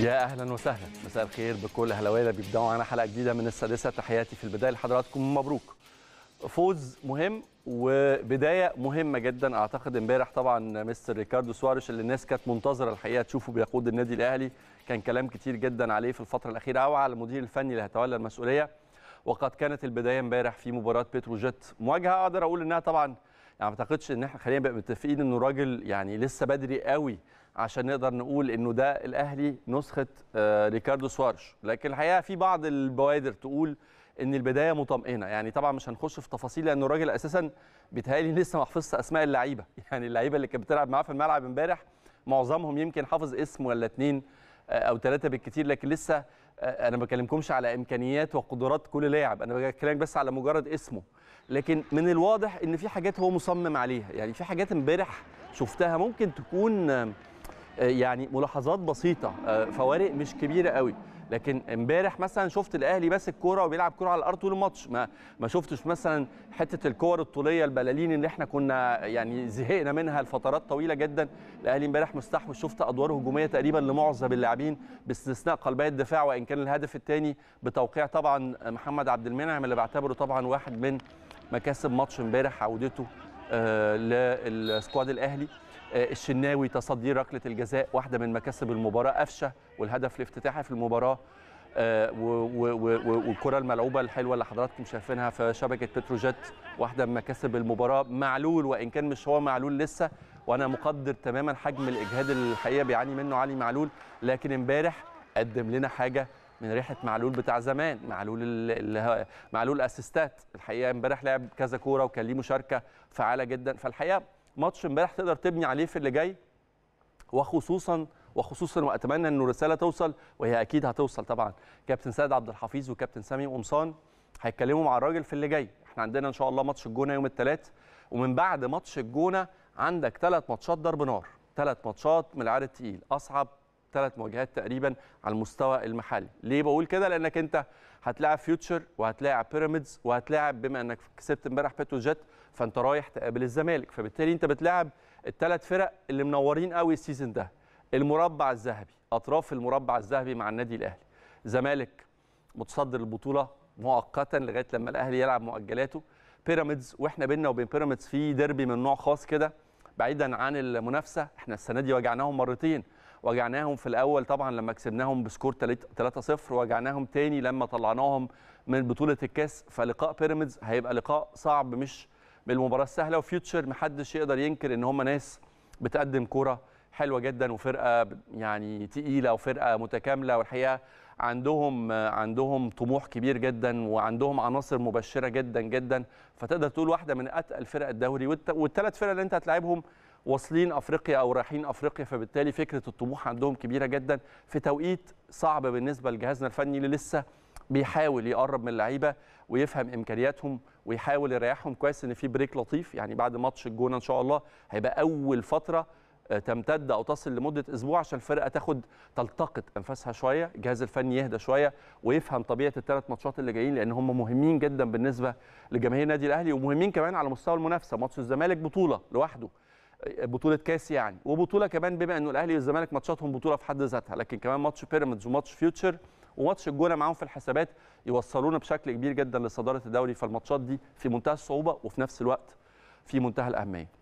يا اهلا وسهلا مساء الخير بكل اهلاويه اللي بيبداوا معانا حلقه جديده من السادسه تحياتي في البدايه لحضراتكم مبروك فوز مهم وبدايه مهمه جدا اعتقد امبارح طبعا مستر ريكاردو سواريش اللي الناس كانت منتظره الحقيقه تشوفه بيقود النادي الاهلي كان كلام كتير جدا عليه في الفتره الاخيره او على المدير الفني اللي هيتولى المسؤوليه وقد كانت البدايه امبارح في مباراه بتروجيت مواجهه اقدر اقول انها طبعا ما اعتقدش ان احنا خلينا نبقى متفقين انه راجل يعني لسه بدري قوي عشان نقدر نقول انه ده الاهلي نسخه آه، ريكاردو سوارش لكن الحقيقه في بعض البوادر تقول ان البدايه مطمئنه يعني طبعا مش هنخش في تفاصيل لانه الراجل اساسا بيتهيألي لسه ما حفظش اسماء اللعيبه يعني اللعيبه اللي كانت بتلعب معاه في الملعب امبارح معظمهم يمكن حافظ اسم ولا اتنين آه، او ثلاثه بالكثير لكن لسه آه، انا ما بكلمكمش على امكانيات وقدرات كل لاعب انا بكلمك بس على مجرد اسمه لكن من الواضح ان في حاجات هو مصمم عليها يعني في حاجات امبارح شفتها ممكن تكون آه، يعني ملاحظات بسيطه آه، فوارق مش كبيره قوي لكن امبارح مثلا شفت الاهلي ماسك كوره وبيلعب كوره على الارض طول الماتش ما ما شفتش مثلا حته الكور الطوليه البلالين اللي احنا كنا يعني زهقنا منها لفترات طويله جدا الاهلي امبارح مستحوذ شفت ادوار هجوميه تقريبا لمعظم اللاعبين باستثناء قلبي الدفاع وان كان الهدف الثاني بتوقيع طبعا محمد عبد المنعم اللي بعتبره طبعا واحد من مكاسب ماتش امبارح عودته آه للسكواد الاهلي آه، الشناوي تصدي ركله الجزاء واحده من مكاسب المباراه قفشه والهدف الافتتاحي في المباراه آه، والكره الملعوبه الحلوه اللي حضراتكم شايفينها في شبكه بتروجيت واحده من مكاسب المباراه معلول وان كان مش هو معلول لسه وانا مقدر تماما حجم الاجهاد اللي الحقيقه بيعاني منه علي معلول لكن امبارح قدم لنا حاجه من ريحه معلول بتاع زمان معلول اللي معلول اسيستات الحقيقه امبارح لعب كذا كوره وكان ليه مشاركه فعاله جدا فالحقيقه ماتش امبارح تقدر تبني عليه في اللي جاي وخصوصا وخصوصا واتمنى انه الرساله توصل وهي اكيد هتوصل طبعا كابتن سيد عبد الحفيظ وكابتن سامي قمصان هيتكلموا مع الراجل في اللي جاي احنا عندنا ان شاء الله ماتش الجونه يوم الثلاث ومن بعد ماتش الجونه عندك ثلاث ماتشات ضرب نار ثلاث ماتشات من العيار الثقيل اصعب ثلاث مواجهات تقريبا على المستوى المحلي ليه بقول كده لانك انت هتلاعب فيوتشر وهتلاعب بيراميدز وهتلاعب بما انك كسبت امبارح جيت فانت رايح تقابل الزمالك فبالتالي انت بتلعب الثلاث فرق اللي منورين قوي السيزون ده المربع الذهبي اطراف المربع الذهبي مع النادي الاهلي زمالك متصدر البطوله مؤقتا لغايه لما الاهلي يلعب مؤجلاته بيراميدز واحنا بينا وبين بيراميدز في ديربي من نوع خاص كده بعيدا عن المنافسه احنا السنه دي وجعناهم مرتين وجعناهم في الاول طبعا لما كسبناهم بسكور 3-0 وجعناهم تاني لما طلعناهم من بطوله الكاس فلقاء بيراميدز هيبقى لقاء صعب مش بالمباراه السهله وفيوتشر محدش يقدر ينكر ان هم ناس بتقدم كوره حلوه جدا وفرقه يعني تقيله وفرقه متكامله والحقيقه عندهم عندهم طموح كبير جدا وعندهم عناصر مبشره جدا جدا فتقدر تقول واحده من اتقل فرق الدوري والثلاث فرق اللي انت هتلاعبهم واصلين افريقيا او رايحين افريقيا فبالتالي فكره الطموح عندهم كبيره جدا في توقيت صعب بالنسبه لجهازنا الفني اللي لسه بيحاول يقرب من اللعيبه ويفهم امكانياتهم ويحاول يريحهم كويس ان في بريك لطيف يعني بعد ماتش الجونه ان شاء الله هيبقى اول فتره آه، تمتد او تصل لمده اسبوع عشان الفرقه تاخد تلتقط انفاسها شويه، الجهاز الفني يهدى شويه ويفهم طبيعه الثلاث ماتشات اللي جايين لان هم مهمين جدا بالنسبه لجماهير النادي الاهلي ومهمين كمان على مستوى المنافسه، ماتش الزمالك بطوله لوحده آه، بطوله كاس يعني وبطوله كمان بما انه الاهلي والزمالك ماتشاتهم بطوله في حد ذاتها، لكن كمان ماتش بيراميدز وماتش فيوتشر وماتش الجونه معاهم في الحسابات يوصلونا بشكل كبير جدا لصداره الدوري فالماتشات دي في منتهى الصعوبه وفي نفس الوقت في منتهى الاهميه